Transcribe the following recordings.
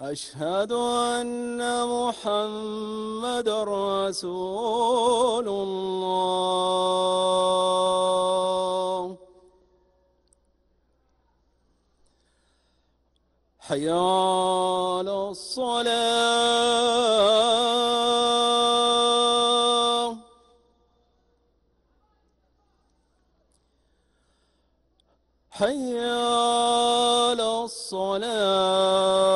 أشهد أن محمد رسول الله حيا على الصلاة حيا على الصلاة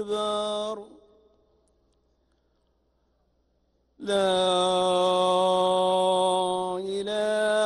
أكبر لا إله